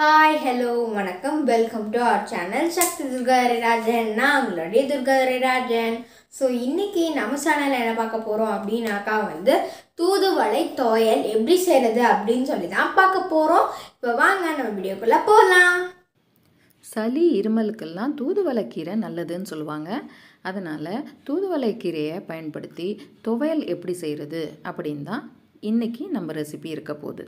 hi hello வணக்கம் welcome to our channel Sakthi Durgadharirajan நான் உங்களுடைய துர்காதரிராஜன் ஸோ இன்றைக்கி நம்ம சேனலில் என்ன பார்க்க போகிறோம் அப்படின்னாக்கா வந்து தூதுவளை தோயல் எப்படி செய்கிறது அப்படின்னு சொல்லி தான் பார்க்க போகிறோம் இப்போ வாங்க நம்ம வீடியோக்குள்ளே போகலாம் சளி இருமலுக்கெல்லாம் தூதுவளைக்கீரை நல்லதுன்னு சொல்லுவாங்க அதனால் தூதுவளைக்கீரையை பயன்படுத்தி துவையல் எப்படி செய்கிறது அப்படின்னு தான் இன்றைக்கி நம்ம ரெசிபி இருக்க போகுது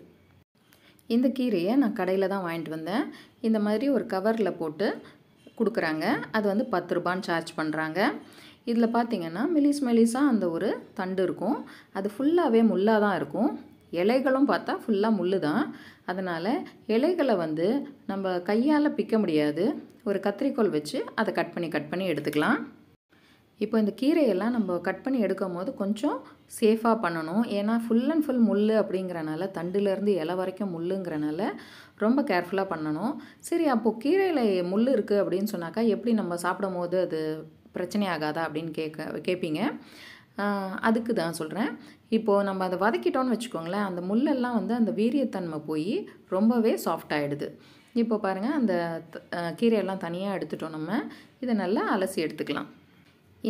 இந்த கீரையை நான் கடையில் தான் வாங்கிட்டு வந்தேன் இந்த மாதிரி ஒரு கவரில் போட்டு கொடுக்குறாங்க அது வந்து பத்து ரூபான்னு சார்ஜ் பண்ணுறாங்க இதில் பார்த்திங்கன்னா மெலிஸ் மெலிஸாக அந்த ஒரு தண்டு இருக்கும் அது ஃபுல்லாகவே முள்ளாக தான் இருக்கும் இலைகளும் பார்த்தா ஃபுல்லாக முள் தான் அதனால் இலைகளை வந்து நம்ம கையால் பிக்க முடியாது ஒரு கத்திரிக்கோல் வச்சு அதை கட் பண்ணி கட் பண்ணி எடுத்துக்கலாம் இப்போ இந்த கீரையெல்லாம் நம்ம கட் பண்ணி எடுக்கும் போது கொஞ்சம் சேஃபாக பண்ணணும் ஏன்னா ஃபுல் அண்ட் ஃபுல் முள் அப்படிங்கிறனால தண்டுலேருந்து இலை வரைக்கும் முள்ளுங்கிறனால ரொம்ப கேர்ஃபுல்லாக பண்ணணும் சரி அப்போது கீரையில் முள் இருக்குது அப்படின்னு சொன்னாக்கா எப்படி நம்ம சாப்பிடும் போது அது பிரச்சனையாகாதா அப்படின்னு கேட்க கேட்பீங்க அதுக்கு தான் சொல்கிறேன் இப்போது நம்ம அதை வதக்கிட்டோன்னு வச்சுக்கோங்களேன் அந்த முள்ளெல்லாம் வந்து அந்த வீரியத்தன்மை போய் ரொம்பவே சாஃப்ட் ஆகிடுது இப்போ பாருங்கள் அந்த கீரையெல்லாம் தனியாக எடுத்துட்டோம் நம்ம இதை நல்லா அலசி எடுத்துக்கலாம்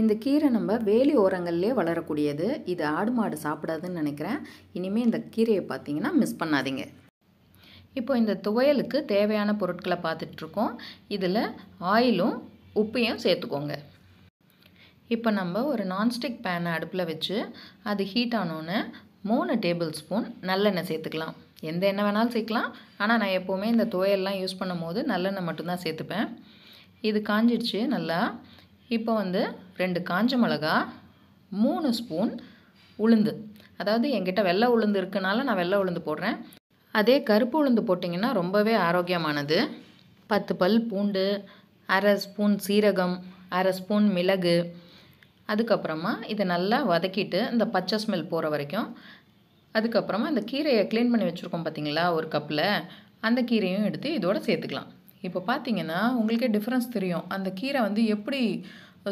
இந்த கீரை நம்ம வேலி ஓரங்கள்லேயே வளரக்கூடியது இது ஆடு மாடு சாப்பிடாதுன்னு நினைக்கிறேன் இனிமேல் இந்த கீரையை பார்த்தீங்கன்னா மிஸ் பண்ணாதீங்க இப்போ இந்த துவையலுக்கு தேவையான பொருட்களை பார்த்துட்ருக்கோம் இதில் ஆயிலும் உப்பையும் சேர்த்துக்கோங்க இப்போ நம்ம ஒரு நான்ஸ்டிக் பேனை அடுப்பில் வச்சு அது ஹீட் ஆனோன்னு மூணு டேபிள் ஸ்பூன் நல்லெண்ணெய் சேர்த்துக்கலாம் எந்த எண்ணெய் வேணாலும் சேர்க்கலாம் ஆனால் நான் எப்போவுமே இந்த துவையல்லாம் யூஸ் பண்ணும் போது நல்லெண்ணெய் மட்டும்தான் சேர்த்துப்பேன் இது காஞ்சிடுச்சு நல்லா இப்போ வந்து ரெண்டு காஞ்ச மிளகா மூணு ஸ்பூன் உளுந்து அதாவது என்கிட்ட வெள்ளை உளுந்து இருக்கனால நான் வெள்ளை உளுந்து போடுறேன் அதே கருப்பு உளுந்து போட்டிங்கன்னா ரொம்பவே ஆரோக்கியமானது பத்து பல் பூண்டு அரை ஸ்பூன் சீரகம் அரை ஸ்பூன் மிளகு அதுக்கப்புறமா இதை நல்லா வதக்கிட்டு இந்த பச்சை ஸ்மெல் போகிற வரைக்கும் அதுக்கப்புறமா இந்த கீரையை க்ளீன் பண்ணி வச்சுருக்கோம் பார்த்தீங்களா ஒரு கப்பில் அந்த கீரையும் எடுத்து இதோடு சேர்த்துக்கலாம் இப்போ பார்த்தீங்கன்னா உங்களுக்கே டிஃப்ரென்ஸ் தெரியும் அந்த கீரை வந்து எப்படி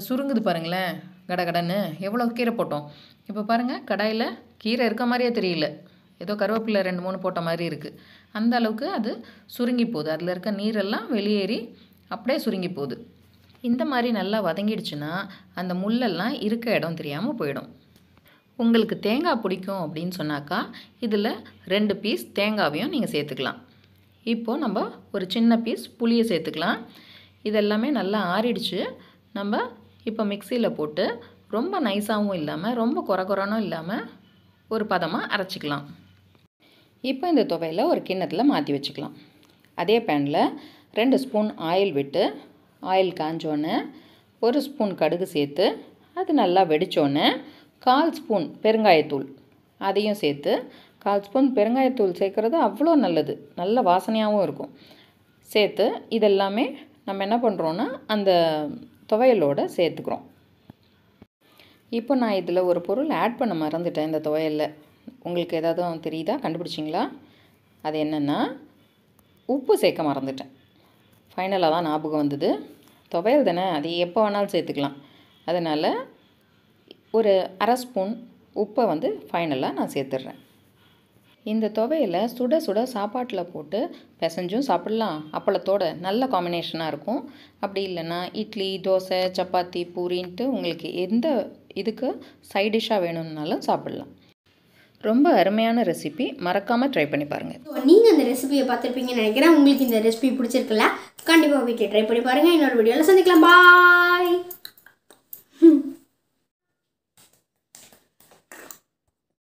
சுருங்குது பாருங்களேன் கட கடன்னு எவ்வளோ கீரை போட்டோம் இப்போ பாருங்கள் கடாயில் கீரை இருக்க மாதிரியே தெரியல ஏதோ கருவேப்பிலை ரெண்டு மூணு போட்ட மாதிரி இருக்குது அந்த அளவுக்கு அது சுருங்கி போகுது அதில் இருக்க நீரெல்லாம் வெளியேறி அப்படியே சுருங்கி போகுது இந்த மாதிரி நல்லா வதங்கிடுச்சுன்னா அந்த முள்ளெல்லாம் இருக்க இடம் தெரியாமல் போயிடும் உங்களுக்கு தேங்காய் பிடிக்கும் அப்படின்னு சொன்னாக்கா இதில் ரெண்டு பீஸ் தேங்காவையும் நீங்கள் சேர்த்துக்கலாம் இப்போது நம்ம ஒரு சின்ன பீஸ் புளியை சேர்த்துக்கலாம் இதெல்லாமே நல்லா ஆறிடுச்சு நம்ம இப்போ மிக்சியில் போட்டு ரொம்ப நைஸாகவும் இல்லாமல் ரொம்ப குறகுறனும் இல்லாமல் ஒரு பதமாக அரைச்சிக்கலாம் இப்போ இந்த துவையில் ஒரு கிண்ணத்தில் மாற்றி வச்சுக்கலாம் அதே பேனில் ரெண்டு ஸ்பூன் ஆயில் விட்டு ஆயில் காஞ்சோன்னே ஒரு ஸ்பூன் கடுகு சேர்த்து அது நல்லா வெடித்தோடனே கால் ஸ்பூன் பெருங்காயத்தூள் அதையும் சேர்த்து கால் ஸ்பூன் பெருங்காயத்தூள் சேர்க்குறது அவ்வளோ நல்லது நல்ல வாசனையாகவும் இருக்கும் சேர்த்து இதெல்லாமே நம்ம என்ன பண்ணுறோன்னா அந்த துவையலோடு சேர்த்துக்கிறோம் இப்போ நான் இதில் ஒரு பொருள் ஆட் பண்ண மறந்துட்டேன் இந்த துவையலில் உங்களுக்கு ஏதாவது தெரியுதா கண்டுபிடிச்சிங்களா அது என்னென்னா உப்பு சேர்க்க மறந்துட்டேன் ஃபைனலாக தான் ஞாபகம் வந்தது துவையல் தானே அது எப்போ வேணாலும் சேர்த்துக்கலாம் அதனால் ஒரு அரை ஸ்பூன் உப்பை வந்து ஃபைனலாக நான் சேர்த்துட்றேன் இந்த துவையில் சுட சுட சாப்பாட்டில் போட்டு பிசைஞ்சும் சாப்பிடலாம் அப்பளத்தோட நல்ல காம்பினேஷனாக இருக்கும் அப்படி இல்லைன்னா இட்லி தோசை சப்பாத்தி பூரின்ட்டு உங்களுக்கு எந்த இதுக்கு சைட் டிஷ்ஷாக வேணும்னாலும் சாப்பிட்லாம் ரொம்ப அருமையான ரெசிபி மறக்காமல் ட்ரை பண்ணி பாருங்கள் நீங்கள் அந்த ரெசிபியை பார்த்துருப்பீங்கன்னு நினைக்கிறேன் உங்களுக்கு இந்த ரெசிபி பிடிச்சிருக்குல்ல கண்டிப்பாக வீட்டில் ட்ரை பண்ணி பாருங்கள் இன்னொரு வீடியோவில் சந்திக்கலாம் பாய்